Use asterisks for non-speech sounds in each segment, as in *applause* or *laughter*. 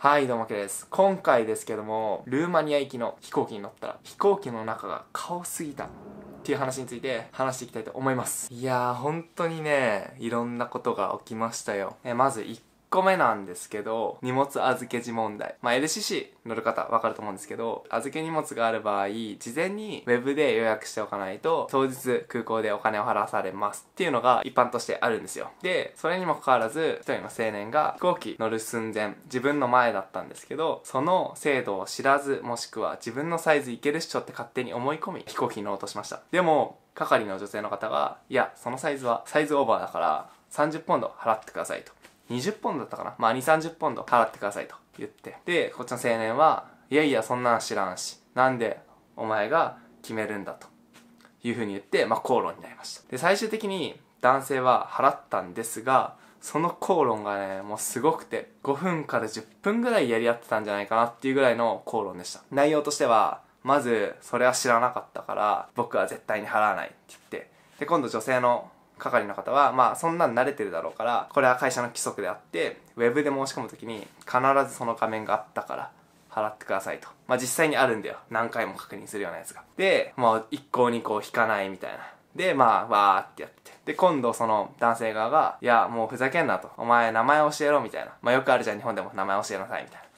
はい、どうもけです。今回ですけども、ルーマニア行きの飛行機に乗ったら、飛行機の中が顔すぎた。っていう話について話していきたいと思います。いやー、本当にね、いろんなことが起きましたよ。えまず1 1個目なんですけど、荷物預け時問題。まあ、LCC 乗る方わかると思うんですけど、預け荷物がある場合、事前に web で予約しておかないと、当日空港でお金を払わされますっていうのが一般としてあるんですよ。で、それにもかかわらず、一人の青年が飛行機乗る寸前、自分の前だったんですけど、その制度を知らず、もしくは自分のサイズいけるっしょって勝手に思い込み、飛行機に乗ろうとしました。でも、係の女性の方が、いや、そのサイズはサイズオーバーだから、30ポンド払ってくださいと。20ポンドだったかなまあ2、30ポンド払ってくださいと言って。で、こっちの青年は、いやいや、そんなん知らんし、なんでお前が決めるんだというふうに言って、まあ口論になりました。で、最終的に男性は払ったんですが、その口論がね、もうすごくて、5分から10分ぐらいやり合ってたんじゃないかなっていうぐらいの口論でした。内容としては、まず、それは知らなかったから、僕は絶対に払わないって言って、で、今度女性の係の方は、まあ、そんなん慣れてるだろうから、これは会社の規則であって、ウェブで申し込むときに、必ずその画面があったから、払ってくださいと。まあ、実際にあるんだよ。何回も確認するようなやつが。で、まあ、一向にこう引かないみたいな。で、まあ、わーってやって。で、今度その男性側が、いや、もうふざけんなと。お前、名前教えろみたいな。まあ、よくあるじゃん、日本でも名前教えなさいみたいな。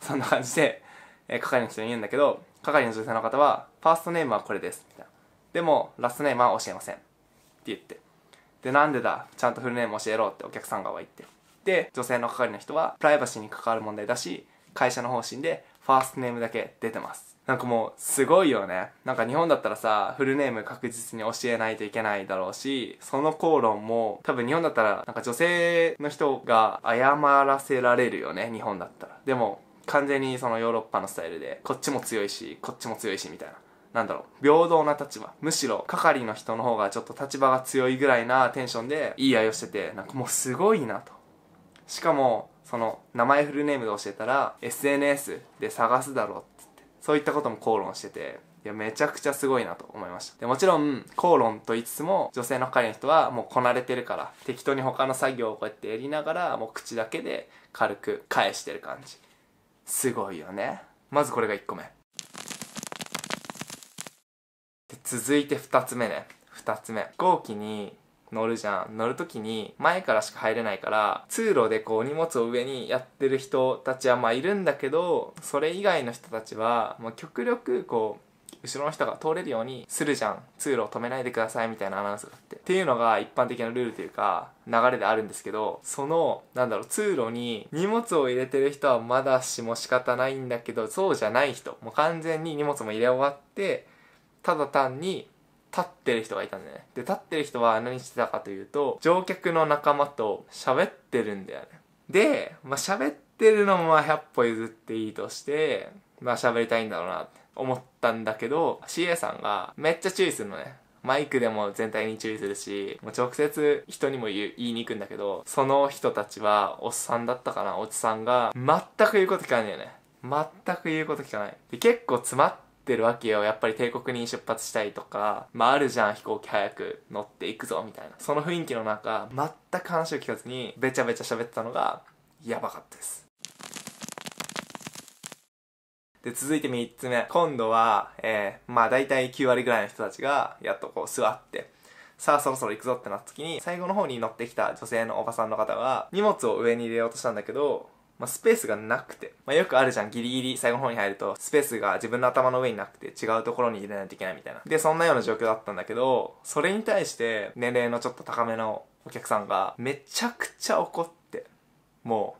*laughs* そんな感じで、えー、係の人に言うんだけど、係の女性の方は、ファーストネームはこれです。みたいな。でも、ラストネームは教えません。って言って。でなんでだちゃんとフルネーム教えろってお客さん側は言ってで女性の係の人はプライバシーに関わる問題だし会社の方針でファーストネームだけ出てますなんかもうすごいよねなんか日本だったらさフルネーム確実に教えないといけないだろうしその口論も多分日本だったらなんか女性の人が謝らせられるよね日本だったらでも完全にそのヨーロッパのスタイルでこっちも強いしこっちも強いしみたいななんだろう、平等な立場。むしろ、係の人の方がちょっと立場が強いぐらいなテンションで、いい愛をしてて、なんかもうすごいなと。しかも、その、名前フルネームで教えたら、SNS で探すだろうってって、そういったことも口論してて、いや、めちゃくちゃすごいなと思いました。で、もちろん、口論と言いつつも、女性の係の人はもうこなれてるから、適当に他の作業をこうやってやりながら、もう口だけで軽く返してる感じ。すごいよね。まずこれが1個目。続いて2つ目ね2つ目飛行機に乗るじゃん乗る時に前からしか入れないから通路でこう荷物を上にやってる人たちはまあいるんだけどそれ以外の人たちはもう極力こう後ろの人が通れるようにするじゃん通路を止めないでくださいみたいなアナウンスがあってっていうのが一般的なルールというか流れであるんですけどそのなんだろう通路に荷物を入れてる人はまだしも仕方ないんだけどそうじゃない人もう完全に荷物も入れ終わってただ単に立ってる人がいたんだよね。で、立ってる人は何してたかというと、乗客の仲間と喋ってるんだよね。で、まあ、喋ってるのもまあ100歩譲っていいとして、まあ喋りたいんだろうなって思ったんだけど、CA さんがめっちゃ注意するのね。マイクでも全体に注意するし、もう直接人にも言いに行くんだけど、その人たちは、おっさんだったかな、おじさんが、全く言うこと聞かないんだよね。全く言うこと聞かない。で、結構詰まってるわけよやっぱり帝国に出発したいとか、まあ、あるじゃん飛行機早く乗っていくぞみたいなその雰囲気の中全く話を聞かずにべちゃべちゃ喋ってたのがやばかったですで、続いて3つ目。今度は、えー、まあ大体9割ぐらいの人たちが、やっとこう座って、さあそろそろ行くぞってなった時に、最後の方に乗ってきた女性のおばさんの方が、荷物を上に入れようとしたんだけど、まあ、スペースがなくて、まあ、よくあるじゃん、ギリギリ最後の方に入ると、スペースが自分の頭の上になくて違うところに入れないといけないみたいな。で、そんなような状況だったんだけど、それに対して年齢のちょっと高めのお客さんがめちゃくちゃ怒って、も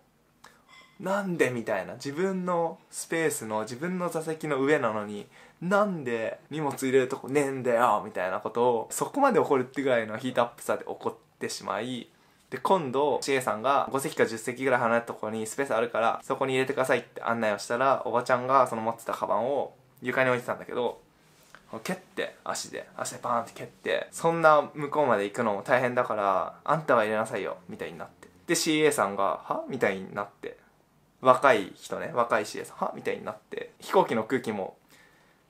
う、なんでみたいな。自分のスペースの自分の座席の上なのに、なんで荷物入れるとこねえんだよみたいなことを、そこまで怒るってぐらいのヒートアップさで怒ってしまい、で今度 CA さんが5席か10席ぐらい離れたところにスペースあるからそこに入れてくださいって案内をしたらおばちゃんがその持ってたカバンを床に置いてたんだけど蹴って足で足でバーンって蹴ってそんな向こうまで行くのも大変だからあんたは入れなさいよみたいになってで CA さんが「は?」みたいになって若い人ね若い CA さん「は?」みたいになって飛行機の空気も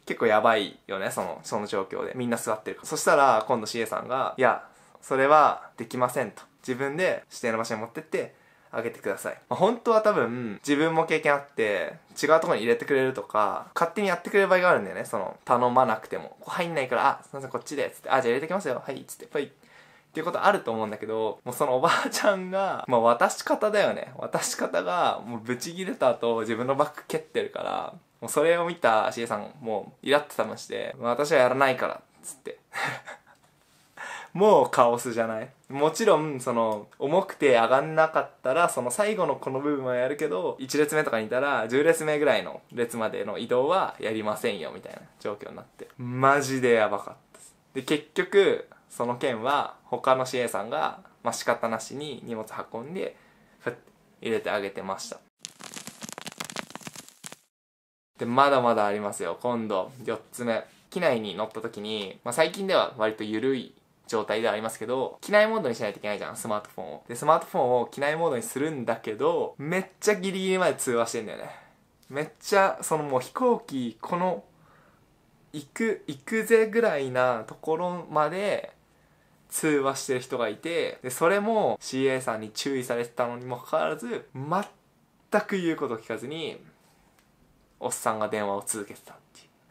結構やばいよねそのその状況でみんな座ってるからそしたら今度 CA さんが「いやそれはできません」と自分で指定の場所に持ってってあげてください、まあ、本当は多分自分も経験あって違うところに入れてくれるとか勝手にやってくれる場合があるんだよねその頼まなくてもこ入んないから「あすいませんこっちで」つって「あじゃあ入れてきますよはい」つって「はい」っていうことあると思うんだけど、もうそのおばあちゃんが、まあ渡し方だよね。渡し方が、もうブチ切れた後、自分のバッグ蹴ってるから、もうそれを見たしげさん、もうイラッてたまして、ま私はやらないから、つって。もうカオスじゃないもちろんその重くて上がんなかったらその最後のこの部分はやるけど1列目とかにいたら10列目ぐらいの列までの移動はやりませんよみたいな状況になってマジでやばかったですで結局その件は他の CA さんがまあ仕方なしに荷物運んでふっ入れてあげてましたでまだまだありますよ今度4つ目機内に乗った時に、まあ、最近では割と緩い状態ではありますけど、機内モードにしないといけないじゃん、スマートフォンを。で、スマートフォンを機内モードにするんだけど、めっちゃギリギリまで通話してんだよね。めっちゃ、そのもう飛行機、この、行く、行くぜぐらいなところまで、通話してる人がいて、で、それも CA さんに注意されてたのにもかかわらず、全く言うこと聞かずに、おっさんが電話を続けてた。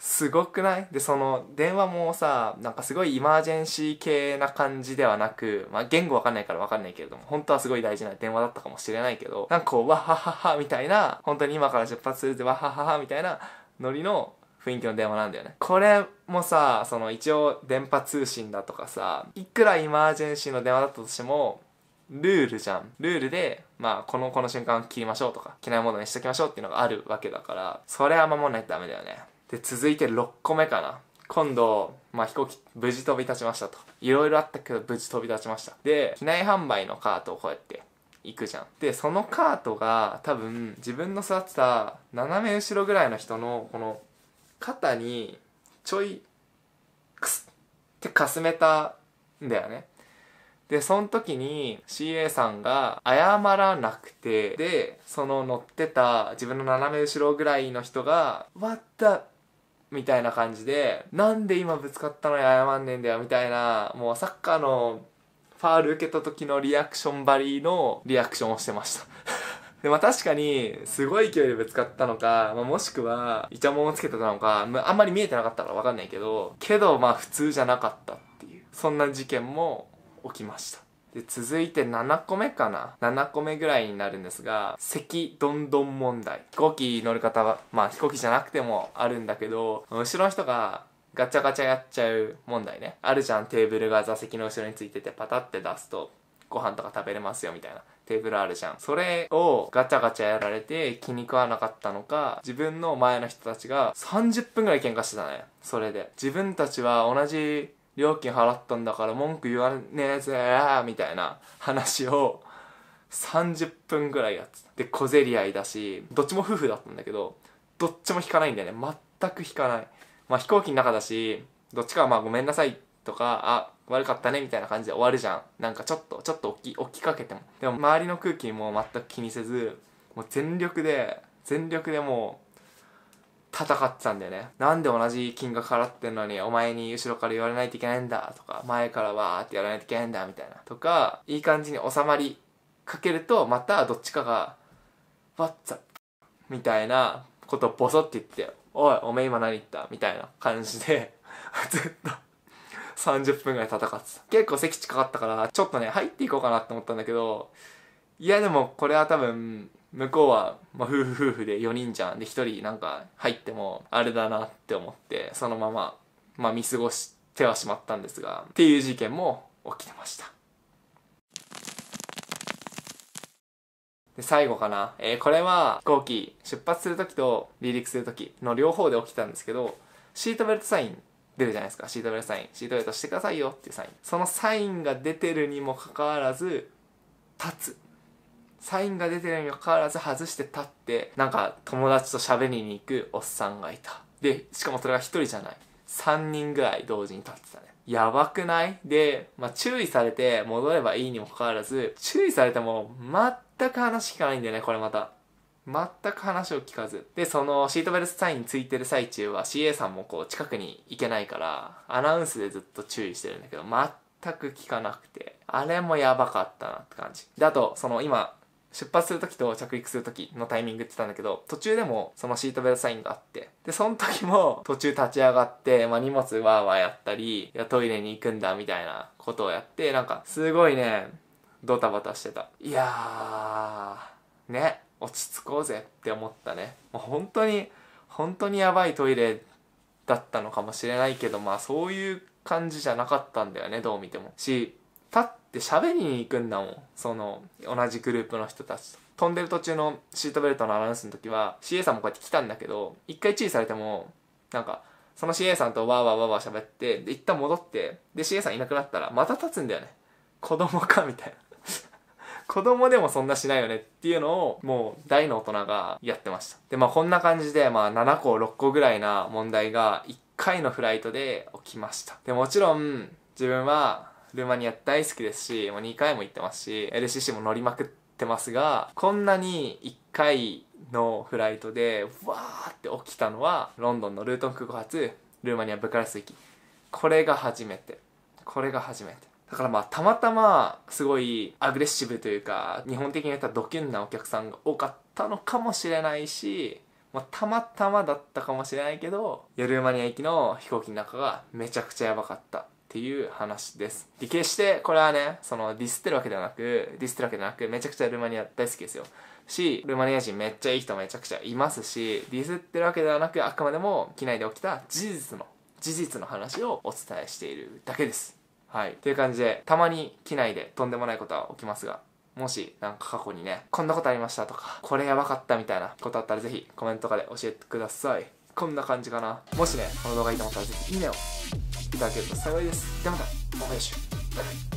すごくないで、その、電話もさ、なんかすごいイマージェンシー系な感じではなく、まあ、言語わかんないからわかんないけれども、本当はすごい大事な電話だったかもしれないけど、なんかこう、わはははみたいな、本当に今から出発するぜ、わはははみたいなノリの雰囲気の電話なんだよね。これもさ、その一応電波通信だとかさ、いくらイマージェンシーの電話だったとしても、ルールじゃん。ルールで、まあ、この、この瞬間切りましょうとか、機内モードにしときましょうっていうのがあるわけだから、それは守んないとダメだよね。で続いて6個目かな今度、まあ、飛行機無事飛び立ちましたといろいろあったけど無事飛び立ちましたで機内販売のカートをこうやって行くじゃんでそのカートが多分自分の座ってた斜め後ろぐらいの人のこの肩にちょいクスってかすめたんだよねでその時に CA さんが謝らなくてでその乗ってた自分の斜め後ろぐらいの人が「What the みたいな感じで、なんで今ぶつかったのに謝んねんだよ、みたいな、もうサッカーのファール受けた時のリアクションバリーのリアクションをしてました *laughs* で、まあ確かに、すごい勢いでぶつかったのか、まあ、もしくは、イチャモンをつけてたのか、まあ、あんまり見えてなかったらわかんないけど、けどまあ普通じゃなかったっていう、そんな事件も起きました。で続いて7個目かな7個目ぐらいになるんですが咳どんどん問題飛行機乗る方はまあ飛行機じゃなくてもあるんだけど後ろの人がガチャガチャやっちゃう問題ねあるじゃんテーブルが座席の後ろについててパタって出すとご飯とか食べれますよみたいなテーブルあるじゃんそれをガチャガチャやられて気に食わなかったのか自分の前の人たちが30分ぐらい喧嘩してたねそれで自分たちは同じ料金払ったんだから文句言わねえぜーみたいな話を30分ぐらいやってた。で、小競り合いだし、どっちも夫婦だったんだけど、どっちも引かないんだよね。全く引かない。まあ飛行機の中だし、どっちかはまあごめんなさいとか、あ、悪かったねみたいな感じで終わるじゃん。なんかちょっと、ちょっと起き、起きかけても。でも周りの空気も全く気にせず、もう全力で、全力でも戦ってたんだよね。なんで同じ金額払ってんのに、お前に後ろから言われないといけないんだとか、前からわーってやらないといけないんだみたいな。とか、いい感じに収まりかけると、またどっちかが、わっつみたいなことをボソって言って、おい、おめえ今何言ったみたいな感じで *laughs* ずっと30分ぐらい戦ってた。結構席近かったから、ちょっとね、入っていこうかなって思ったんだけど、いやでもこれは多分、向こうは、まあ、夫婦夫婦で4人じゃんで1人なんか入ってもあれだなって思ってそのまま、まあ、見過ごしてはしまったんですがっていう事件も起きてましたで最後かな、えー、これは飛行機出発する時と離陸する時の両方で起きたんですけどシートベルトサイン出るじゃないですかシートベルトサインシートベルトしてくださいよっていうサインそのサインが出てるにもかかわらず立つサインが出てるにもかかわらず外して立って、なんか友達と喋りに行くおっさんがいた。で、しかもそれが1人じゃない。3人ぐらい同時に立ってたね。やばくないで、まあ、注意されて戻ればいいにもかかわらず、注意されても全く話聞かないんだよね、これまた。全く話を聞かず。で、そのシートベルトサインついてる最中は CA さんもこう近くに行けないから、アナウンスでずっと注意してるんだけど、全く聞かなくて。あれもやばかったなって感じ。で、あと、その今、出発する時と着陸する時のタイミングって言ったんだけど途中でもそのシートベルトサインがあってでその時も *laughs* 途中立ち上がって、まあ、荷物わーわーやったりいやトイレに行くんだみたいなことをやってなんかすごいねドタバタしてたいやーね落ち着こうぜって思ったねもう本当に本当にやばいトイレだったのかもしれないけどまあそういう感じじゃなかったんだよねどう見てもし立っで喋りに行くんだもんその同じグループの人たちと飛んでる途中のシートベルトのアナウンスの時は CA さんもこうやって来たんだけど一回注意されてもなんかその CA さんとわーわーわーわー喋ってで一旦戻ってで CA さんいなくなったらまた立つんだよね子供かみたいな *laughs* 子供でもそんなしないよねっていうのをもう大の大人がやってましたでまあこんな感じでまあ7個6個ぐらいな問題が1回のフライトで起きましたでもちろん自分はルーマニア大好きですし、もう2回も行ってますし、LCC も乗りまくってますが、こんなに1回のフライトで、わーって起きたのは、ロンドンのルートン空港発、ルーマニア・ブカレス行き。これが初めて。これが初めて。だからまあたまたますごいアグレッシブというか日本的に言ったらドキュンなお客さんが多かったのかもしれないし、まあ、たまたまだったかもしれないけどルーマニア行きの飛行機の中がめちゃくちゃやばかったっていう話です。で、決してこれはね、そのディスってるわけではなく、ディスってるわけではなく、めちゃくちゃルーマニア大好きですよ。し、ルーマニア人めっちゃいい人めちゃくちゃいますし、ディスってるわけではなく、あくまでも機内で起きた事実の、事実の話をお伝えしているだけです。はい。という感じで、たまに機内でとんでもないことは起きますが、もしなんか過去にね、こんなことありましたとか、これやばかったみたいなことあったらぜひコメントとかで教えてください。こんな感じかな。もしね、この動画いいと思ったらぜひいいねをいただけると幸いです。ではまた、お会いしましょう。バイバイ。